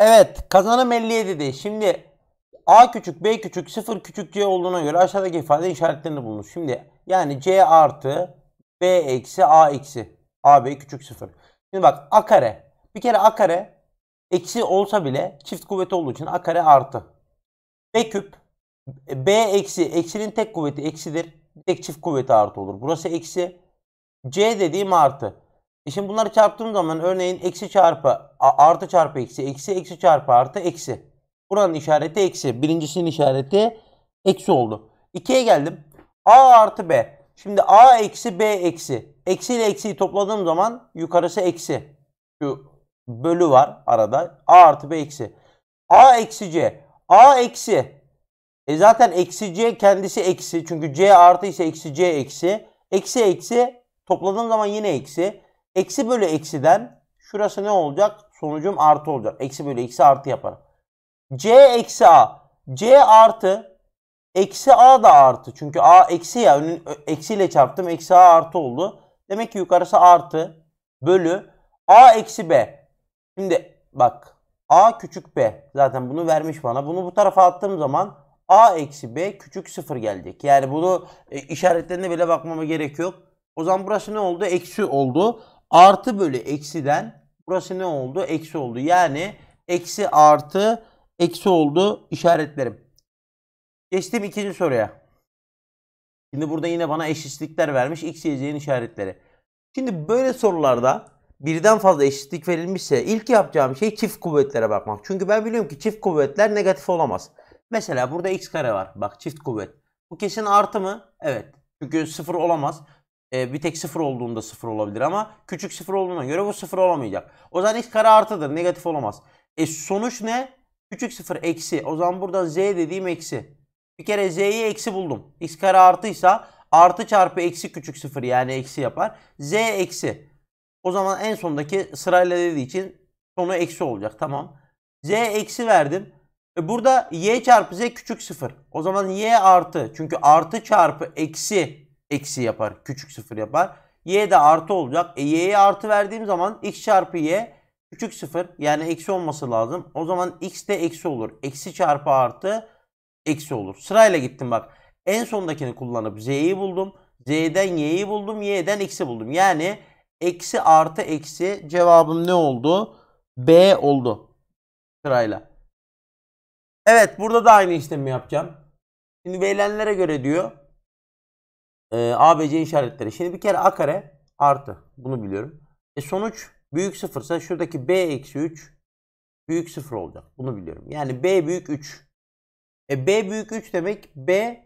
Evet kazanım 57 dedi. Şimdi A küçük B küçük 0 küçük C olduğuna göre aşağıdaki ifade işaretlerini bulunuz. Şimdi yani C artı B eksi A eksi a b küçük 0. Şimdi bak A kare. Bir kere A kare eksi olsa bile çift kuvveti olduğu için A kare artı. B küp B eksi eksinin tek kuvveti eksidir. Tek çift kuvveti artı olur. Burası eksi. C dediğim artı. E şimdi bunları çarptığım zaman örneğin eksi çarpı artı çarpı eksi eksi eksi çarpı artı eksi. Buranın işareti eksi. Birincisinin işareti eksi oldu. 2'ye geldim. A artı B. Şimdi A eksi B eksi. Eksi ile eksiyi topladığım zaman yukarısı eksi. Şu bölü var arada. A artı B eksi. A eksi C. A eksi. E zaten eksi C kendisi eksi. Çünkü C artı ise eksi C eksi. Eksi eksi topladığım zaman yine eksi. Eksi bölü eksiden şurası ne olacak? Sonucum artı olacak. Eksi bölü eksi artı yaparım C eksi A. C artı eksi A da artı. Çünkü A eksi ya. Önün eksiyle çarptım. Eksi A artı oldu. Demek ki yukarısı artı bölü A eksi B. Şimdi bak A küçük B. Zaten bunu vermiş bana. Bunu bu tarafa attığım zaman A eksi B küçük sıfır gelecek. Yani bunu e, işaretlerine bile bakmama gerek yok. O zaman burası ne oldu? Eksi oldu. Artı bölü eksiden burası ne oldu? Eksi oldu. Yani eksi artı eksi oldu işaretlerim. Geçtim ikinci soruya. Şimdi burada yine bana eşitlikler vermiş. X, Y, Z'nin işaretleri. Şimdi böyle sorularda birden fazla eşitlik verilmişse ilk yapacağım şey çift kuvvetlere bakmak. Çünkü ben biliyorum ki çift kuvvetler negatif olamaz. Mesela burada x kare var. Bak çift kuvvet. Bu kesin artı mı? Evet. Çünkü sıfır olamaz. E, bir tek sıfır olduğunda sıfır olabilir ama küçük sıfır olduğuna göre bu sıfır olamayacak. O zaman x kare artıdır. Negatif olamaz. E sonuç ne? Küçük sıfır eksi. O zaman buradan z dediğim eksi. Bir kere z'yi eksi buldum. x kare artıysa artı çarpı eksi küçük sıfır yani eksi yapar. z eksi. O zaman en sondaki sırayla dediği için sonu eksi olacak. Tamam. z eksi verdim. E burada y çarpı z küçük sıfır. O zaman y artı. Çünkü artı çarpı eksi eksi yapar. Küçük sıfır yapar. Y de artı olacak. E, y'ye artı verdiğim zaman x çarpı y küçük sıfır yani eksi olması lazım. O zaman x de eksi olur. Eksi çarpı artı eksi olur. Sırayla gittim bak. En sondakini kullanıp z'yi buldum. Z'den y'yi buldum. Y'den x'i buldum. Yani eksi artı eksi cevabım ne oldu? B oldu. Sırayla. Evet burada da aynı işlemi yapacağım. Şimdi verilenlere göre diyor e, ee, ABC işaretleri. Şimdi bir kere A kare artı. Bunu biliyorum. E sonuç büyük sıfırsa şuradaki B eksi 3 büyük sıfır olacak. Bunu biliyorum. Yani B büyük 3. E B büyük 3 demek B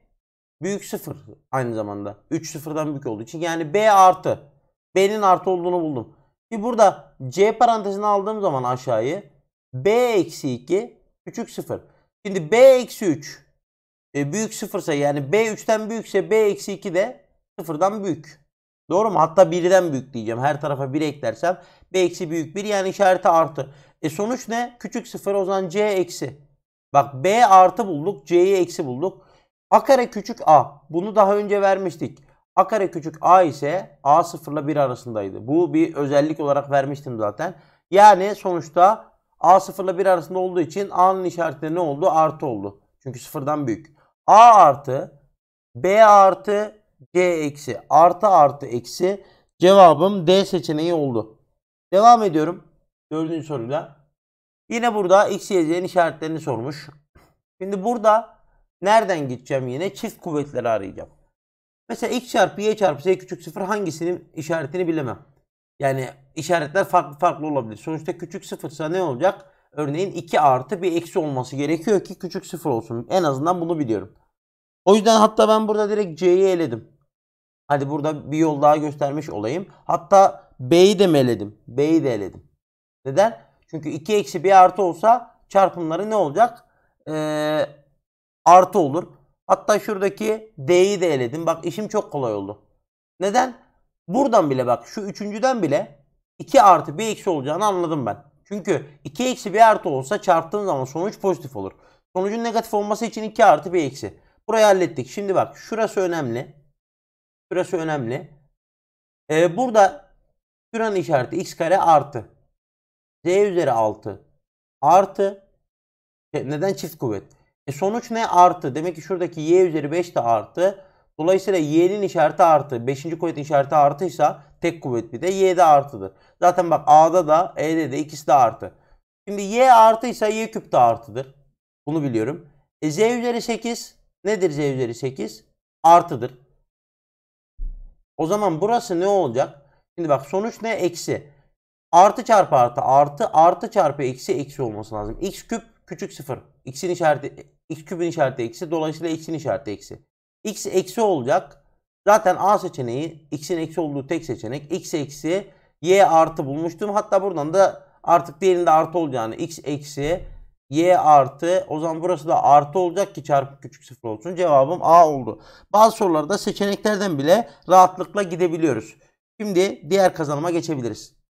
büyük sıfır aynı zamanda. 3 sıfırdan büyük olduğu için. Yani B artı. B'nin artı olduğunu buldum. Şimdi burada C parantezini aldığım zaman aşağıyı B eksi 2 küçük sıfır. Şimdi B eksi 3 e, büyük sıfırsa yani B3'ten büyükse B-2 de sıfırdan büyük. Doğru mu? Hatta 1'den büyük diyeceğim. Her tarafa bir eklersem B eksi büyük bir yani işareti artı. E sonuç ne? Küçük sıfır o zaman C eksi. Bak B artı bulduk. C'yi eksi bulduk. A kare küçük A. Bunu daha önce vermiştik. A kare küçük A ise A sıfırla bir arasındaydı. Bu bir özellik olarak vermiştim zaten. Yani sonuçta A sıfırla bir arasında olduğu için A'nın işareti ne oldu? Artı oldu. Çünkü sıfırdan büyük. A artı B artı C eksi artı artı eksi cevabım D seçeneği oldu. Devam ediyorum. Dördüncü soruyla. Yine burada X, Y, Z'nin işaretlerini sormuş. Şimdi burada nereden gideceğim yine? Çift kuvvetleri arayacağım. Mesela X çarpı Y çarpı Z küçük sıfır hangisinin işaretini bilemem. Yani işaretler farklı farklı olabilir. Sonuçta küçük sıfırsa ne olacak? örneğin 2 artı bir eksi olması gerekiyor ki küçük sıfır olsun. En azından bunu biliyorum. O yüzden hatta ben burada direkt C'yi eledim. Hadi burada bir yol daha göstermiş olayım. Hatta B'yi de mi eledim? B'yi de eledim. Neden? Çünkü 2 eksi bir artı olsa çarpımları ne olacak? Ee, artı olur. Hatta şuradaki D'yi de eledim. Bak işim çok kolay oldu. Neden? Buradan bile bak şu üçüncüden bile 2 artı 1 eksi olacağını anladım ben. Çünkü 2 eksi bir artı olsa çarptığın zaman sonuç pozitif olur. Sonucun negatif olması için 2 artı bir eksi. Burayı hallettik. Şimdi bak şurası önemli. Şurası önemli. Ee, burada şuranın işareti x kare artı. z üzeri 6 artı. E, neden çift kuvvet? E sonuç ne? Artı. Demek ki şuradaki y üzeri 5 de artı. Dolayısıyla y'nin işareti artı. 5. kuvvet işareti artıysa tek kuvvet bir de y'de artıdır. Zaten bak a'da da e'de de ikisi de artı. Şimdi y artıysa y küp de artıdır. Bunu biliyorum. E, z üzeri 8 nedir z üzeri 8? Artıdır. O zaman burası ne olacak? Şimdi bak sonuç ne? Eksi. Artı çarpı artı artı artı çarpı eksi eksi olması lazım. x küp küçük sıfır. x'in işareti x küpün işareti eksi. Dolayısıyla x'in işareti eksi. X eksi olacak. Zaten A seçeneği x'in eksi olduğu tek seçenek. X eksi y artı bulmuştum. Hatta buradan da artık diğerinde artı olacağını x eksi y artı o zaman burası da artı olacak ki çarpı küçük sıfır olsun. Cevabım A oldu. Bazı sorularda seçeneklerden bile rahatlıkla gidebiliyoruz. Şimdi diğer kazanıma geçebiliriz.